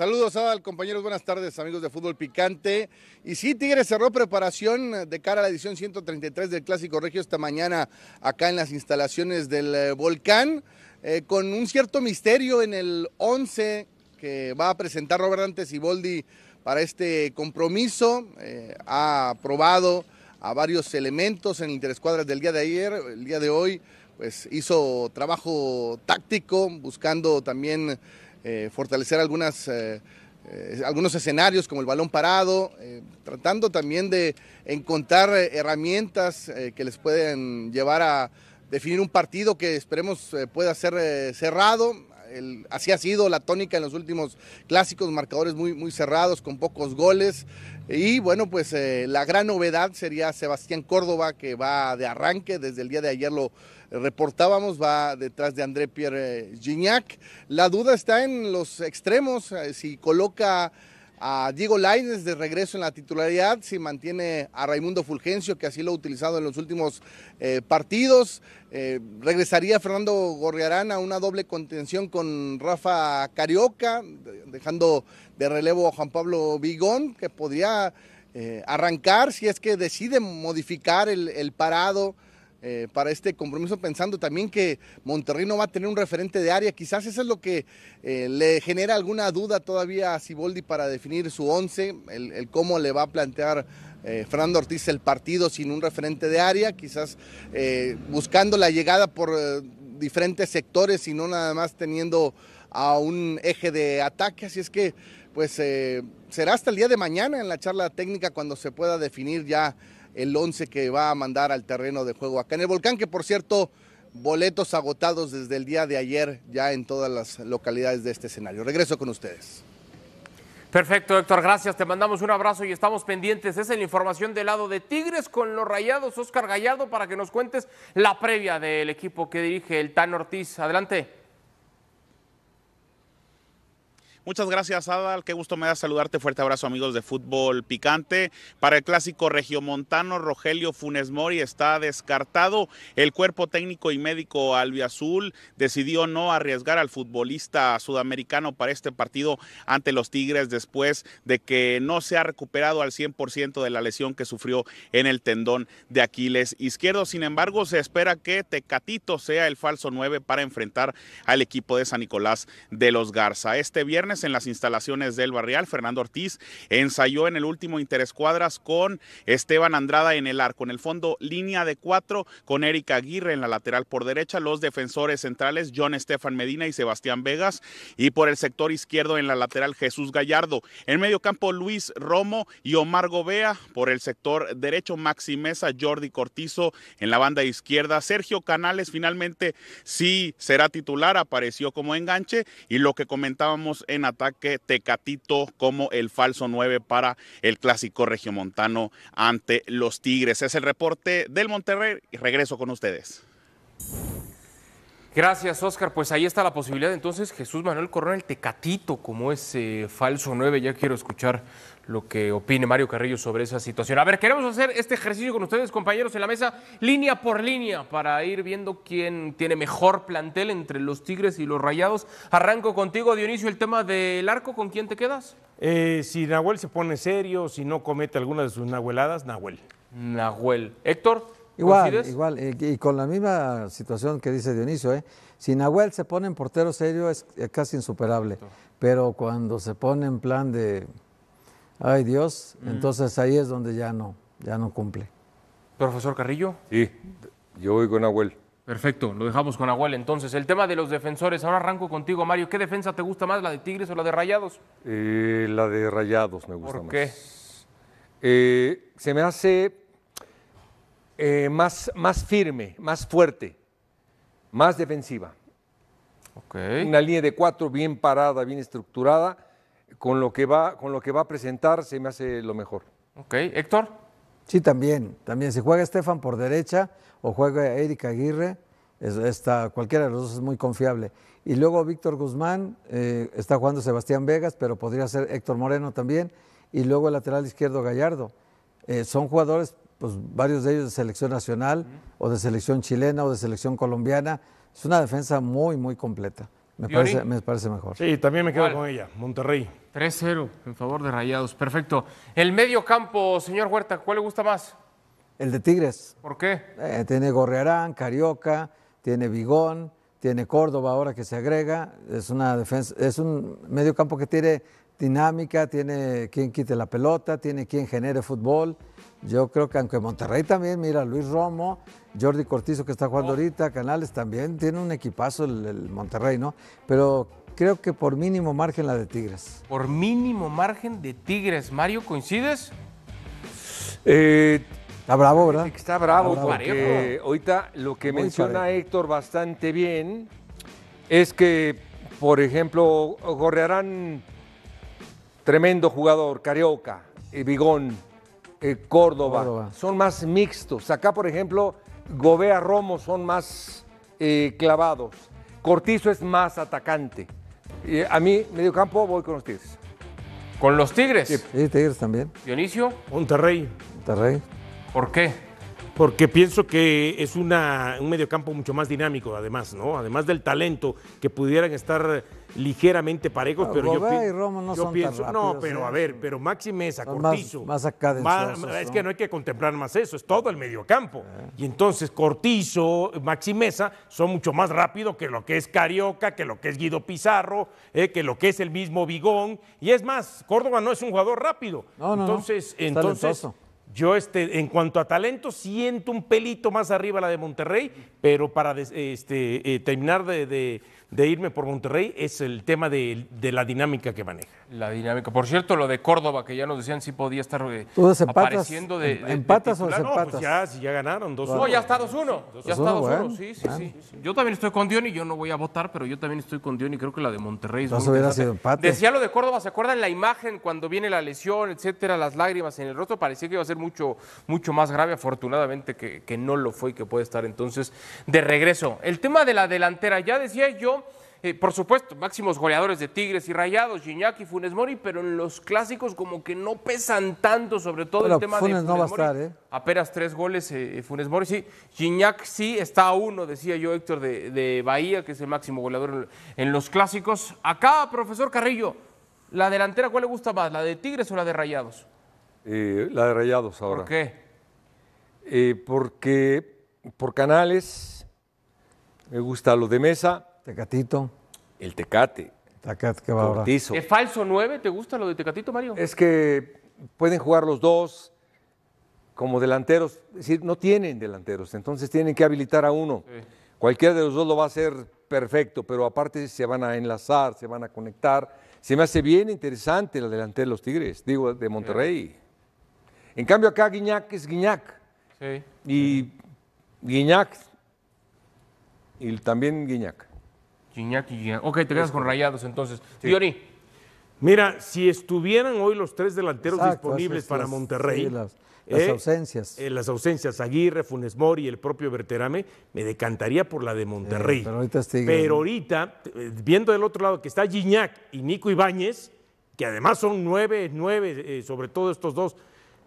Saludos, al compañeros, buenas tardes, amigos de Fútbol Picante. Y sí, Tigres cerró preparación de cara a la edición 133 del Clásico Regio esta mañana acá en las instalaciones del eh, Volcán, eh, con un cierto misterio en el 11 que va a presentar Robert y Boldi para este compromiso. Eh, ha probado a varios elementos en interescuadras del día de ayer, el día de hoy, pues hizo trabajo táctico, buscando también eh, fortalecer algunas, eh, eh, algunos escenarios como el balón parado, tratando también de encontrar herramientas que les pueden llevar a definir un partido que esperemos pueda ser cerrado. así ha sido la tónica en los últimos clásicos, marcadores muy, muy cerrados, con pocos goles. Y bueno, pues la gran novedad sería Sebastián Córdoba, que va de arranque, desde el día de ayer lo, reportábamos, va detrás de André Pierre eh, Gignac. La duda está en los extremos, eh, si coloca a Diego Laines de regreso en la titularidad, si mantiene a Raimundo Fulgencio, que así lo ha utilizado en los últimos eh, partidos. regresaría Fernando Gorriarán a una doble contención con Rafa Carioca, dejando de relevo a Juan Pablo Vigón, que podría arrancar si es que decide modificar el, el parado. Eh, para este compromiso, pensando también que Monterrey no va a tener un referente de área. Quizás eso es lo que eh, le genera alguna duda todavía a Siboldi para definir su 11, el, cómo le va a plantear eh, Fernando Ortiz el partido sin un referente de área, quizás buscando la llegada por diferentes sectores y no nada más teniendo a un eje de ataque. Así es que, pues, será hasta el día de mañana en la charla técnica cuando se pueda definir ya el 11 que va a mandar al terreno de juego acá en el volcán, que por cierto, boletos agotados desde el día de ayer ya en todas las localidades de este escenario. Regreso con ustedes. Perfecto, Héctor, gracias. Te mandamos un abrazo y estamos pendientes. Esa es la información del lado de Tigres con los rayados, Oscar Gallardo, para que nos cuentes la previa del equipo que dirige el Tan Ortiz. Adelante. Muchas gracias, Adal. Qué gusto me da saludarte. Fuerte abrazo, amigos de Fútbol Picante. Para el clásico regiomontano, Rogelio Funes Mori está descartado. El cuerpo técnico y médico albiazul decidió no arriesgar al futbolista sudamericano para este partido ante los Tigres después de que no se ha recuperado al 100% de la lesión que sufrió en el tendón de Aquiles izquierdo. Sin embargo, se espera que Tecatito sea el falso 9 para enfrentar al equipo de San Nicolás de los Garza. Este viernes en las instalaciones del Barrial. Fernando Ortiz ensayó en el último interescuadras con Esteban Andrada en el arco. En el fondo, línea de cuatro con Erika Aguirre en la lateral por derecha. Los defensores centrales, John Estefan Medina y Sebastián Vegas. Y por el sector izquierdo en la lateral, Jesús Gallardo. En medio campo, Luis Romo y Omar Gobea. Por el sector derecho, Maxi Mesa, Jordi Cortizo en la banda izquierda. Sergio Canales finalmente sí será titular, apareció como enganche. Y lo que comentábamos en ataque Tecatito como el falso 9 para el clásico regiomontano ante los Tigres. Es el reporte del Monterrey y regreso con ustedes. Gracias, Oscar. Pues ahí está la posibilidad. Entonces, Jesús Manuel Coronel, el tecatito, como ese falso 9. Ya quiero escuchar lo que opine Mario Carrillo sobre esa situación. A ver, queremos hacer este ejercicio con ustedes, compañeros, en la mesa, línea por línea, para ir viendo quién tiene mejor plantel entre los Tigres y los Rayados. Arranco contigo, Dionisio, el tema del arco, ¿con quién te quedas? Eh, si Nahuel se pone serio, si no comete alguna de sus nahueladas, Nahuel. Nahuel. Héctor. Igual, igual, eh, y, con la misma situación que dice Dionisio, ¿eh? si Nahuel se pone en portero serio es eh, casi insuperable, pero cuando se pone en plan de, ay Dios, entonces ahí es donde ya no, ya no cumple. Profesor Carrillo. Sí, yo voy con Nahuel. Perfecto, lo dejamos con Nahuel entonces. El tema de los defensores, ahora arranco contigo Mario, ¿qué defensa te gusta más, la de Tigres o la de Rayados? Eh, la de Rayados me gusta más. ¿Por qué? se me hace eh, más, más firme, más fuerte, más defensiva. Una línea de cuatro bien parada, bien estructurada, con lo que va, con lo que va a presentar se me hace lo mejor. Ok, Héctor. Sí, también, también. Si juega Estefan por derecha o juega Erika Aguirre, cualquiera de los dos es muy confiable. Y luego Víctor Guzmán, eh, está jugando Sebastián Vegas, pero podría ser Héctor Moreno también. Y luego el lateral izquierdo Gallardo. Eh, son jugadores pues varios de ellos de selección nacional o de selección chilena o de selección colombiana. Es una defensa muy, muy completa. Me, parece, me parece, mejor. Sí, también me quedo con ella, Monterrey. 3-0 en favor de Rayados, perfecto. El medio campo, señor Huerta, ¿cuál le gusta más? El de Tigres. ¿Por qué? Eh, tiene Gorrearán, Carioca, tiene Vigón, tiene Córdoba ahora que se agrega. Es una defensa, es un medio campo que tiene dinámica, tiene quien quite la pelota, tiene quien genere fútbol. Yo creo que aunque Monterrey también, mira, Luis Romo, Jordi Cortizo que está jugando oh. ahorita, Canales también, tiene un equipazo el, Monterrey, ¿no? Pero creo que por mínimo margen la de Tigres. Por mínimo margen de Tigres. Mario, ¿coincides? Eh, está bravo, ¿verdad? Está bravo, está porque ahorita lo que menciona Héctor bastante bien es que, por ejemplo, Gorrearán Tremendo jugador, Carioca, Vigón, eh, Bigón, eh, Córdoba. Son más mixtos. Acá, por ejemplo, Gobea Romo son más eh, clavados. Cortizo es más atacante. a mí, medio campo, voy con los Tigres. ¿Con los Tigres? Sí, Tigres también. ¿Dionisio? Monterrey. Monterrey. ¿Por qué? Porque pienso que es una, un mediocampo mucho más dinámico, además, ¿no? Además del talento que pudieran estar ligeramente parejos, pero yo, pienso, no, pero ¿eh? a ver, pero Maxi Mesa, Cortizo. Más, acá más, Es que no hay que contemplar más eso, es todo el mediocampo. Eh. Y entonces Cortizo, Mesa, son mucho más rápido que lo que es Carioca, que lo que es Guido Pizarro, eh, que lo que es el mismo Bigón. Y es más, Córdoba no es un jugador rápido. No, no, entonces, entonces, yo, este, en cuanto a talento, siento un pelito más arriba la de Monterrey, pero para este, eh, terminar de, irme por Monterrey es el tema de la dinámica que maneja la dinámica. Por cierto, lo de Córdoba, que ya nos decían si podía estar eh, apareciendo ¿Em- de, ¿Empatas o No, pues ya, ya ganaron 2 No, ya está 2-1. Ya está 2-1, sí, sí, sí, Yo también estoy con Dion y yo no voy a votar, pero yo también estoy con Dion y creo que la de Monterrey no ver hubiera sido empate. Decía lo de Córdoba, ¿se acuerdan la imagen cuando viene la lesión, etcétera, las lágrimas en el rostro? Parecía que iba a ser mucho, mucho más grave, afortunadamente que no lo fue y que puede estar entonces de regreso. El tema de la delantera, ya decía yo eh, por supuesto, máximos goleadores de Tigres y Rayados, Gignac y Funes Mori, pero en los clásicos como que no pesan tanto, sobre todo el tema de Funes Mori. ¿eh? Apenas tres goles eh, Funes Mori, sí. Giñac sí está a uno, decía yo Héctor, de, Bahía, que es el máximo goleador en, los clásicos. Acá, profesor Carrillo, ¿la delantera cuál le gusta más, la de Tigres o la de Rayados? la de Rayados ahora. ¿Por qué? porque por canales, me gusta lo de mesa Tecatito. El Tecate. Tecate que va ahora. ¿Es falso 9? ¿Te gusta lo de Tecatito, Mario? Es que pueden jugar los dos como delanteros. Es decir, no tienen delanteros, entonces tienen que habilitar a uno. Cualquiera de los dos lo va a hacer perfecto, pero aparte se van a enlazar, se van a conectar. Se me hace bien interesante la delantera de los Tigres, digo, de Monterrey. En cambio acá Guiñac es Guiñac. Sí. Y Guiñac. Y también Guiñac. Iñaki Ok, te quedas con este. Rayados entonces. Mira, si estuvieran hoy los tres delanteros disponibles para Monterrey. ¿eh? las, ausencias. Eh, las ausencias, Aguirre, Funes Mori y el propio Berterame, me decantaría por la de Monterrey. pero ahorita, eh, viendo del otro lado que está Giñac y Nico Ibáñez, que además son nueve, nueve, sobre todo estos dos,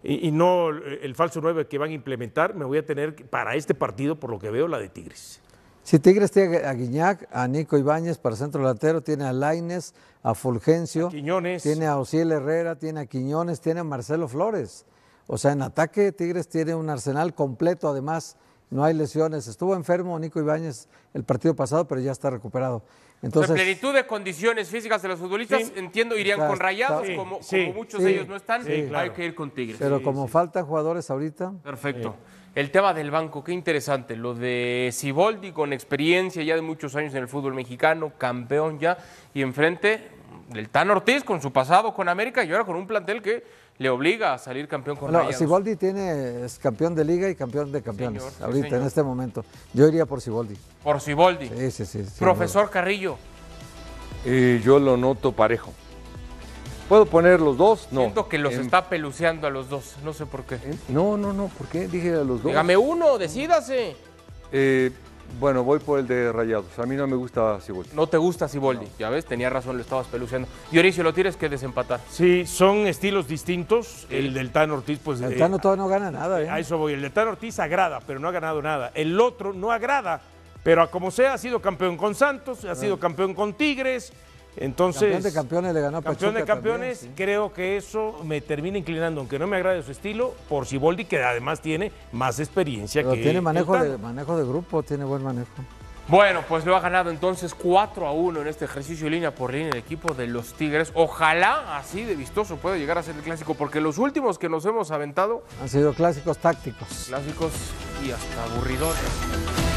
y, y, no el falso nueve que van a implementar, me voy a tener para este partido, por lo que veo, la de Tigres. Si Tigres tiene a Guiñac, a Nico Ibáñez para centro lateral tiene a Laines, a Fulgencio, tiene a Osiel Herrera, tiene a Quiñones, tiene a Marcelo Flores. O sea, en ataque Tigres tiene un arsenal completo, además no hay lesiones. Estuvo enfermo Nico Ibáñez el partido pasado, pero ya está recuperado. Entonces, plenitud de condiciones físicas de los futbolistas, entiendo, irían con rayados, como, muchos de ellos no están, hay que ir con Tigres. Pero como falta jugadores ahorita. Perfecto. El tema del banco, qué interesante, lo de Siboldi con experiencia ya de muchos años en el fútbol mexicano, campeón ya, y enfrente del Tan Ortiz con su pasado con América y ahora con un plantel que le obliga a salir campeón con No, Siboldi tiene, es campeón de liga y campeón de campeones, ahorita, en este momento. Yo iría por Siboldi. Por Siboldi. Sí, sí, sí. Profesor Carrillo. yo lo noto parejo. ¿Puedo poner los dos? No. Siento que los em, está peluceando a los dos, no sé por qué. ¿Eh? No, no, no, ¿por qué? Dije a los dos. Dígame uno, decídase. Eh, bueno, voy por el de Rayados. A mí no me gusta Siboldi. No te gusta Siboldi, ya ves, tenía razón, lo estabas peluceando. Dionisio, lo tienes que desempatar. Sí, son estilos distintos. El, del Tan Ortiz, pues. El eh, Tano no gana nada, ¿eh? A eso voy. El del Tan Ortiz agrada, pero no ha ganado nada. El otro no agrada, pero como sea, ha sido campeón con Santos, ha ah. sido campeón con Tigres, entonces, campeón de campeones le ganó de campeones, creo que eso me termina inclinando, aunque no me agrade su estilo, por Siboldi, que además tiene más experiencia Pero que. Tiene manejo de, manejo de grupo, tiene buen manejo. Bueno, pues lo ha ganado entonces 4 a 1 en este ejercicio línea por línea el equipo de los Tigres. Ojalá así de vistoso pueda llegar a ser el clásico, porque los últimos que nos hemos aventado han sido clásicos tácticos. Clásicos y hasta aburridos